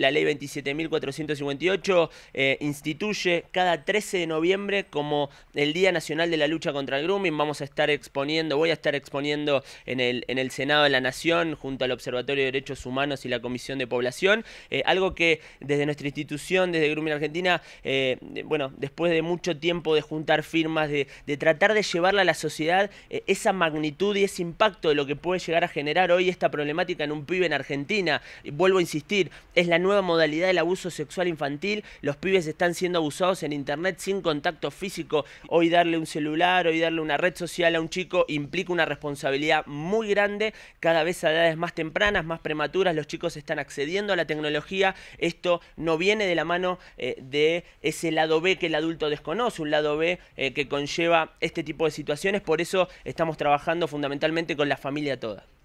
La ley 27.458 eh, instituye cada 13 de noviembre como el Día Nacional de la Lucha contra el Grooming. Vamos a estar exponiendo, voy a estar exponiendo en el, en el Senado de la Nación, junto al Observatorio de Derechos Humanos y la Comisión de Población. Eh, algo que desde nuestra institución, desde Grooming Argentina, eh, bueno, después de mucho tiempo de juntar firmas, de, tratar de llevarle a la sociedad, esa magnitud y ese impacto de lo que puede llegar a generar hoy esta problemática en un pib en Argentina. Vuelvo a insistir, es la nueva modalidad del abuso sexual infantil. Los pibes están siendo abusados en internet sin contacto físico. Hoy darle un celular, hoy darle una red social a un chico implica una responsabilidad muy grande. Cada vez a edades más tempranas, más prematuras, los chicos están accediendo a la tecnología. Esto no viene de la mano eh, de ese lado B que el adulto desconoce, un lado B eh, que conlleva este tipo de situaciones. Por eso estamos trabajando fundamentalmente con la familia toda.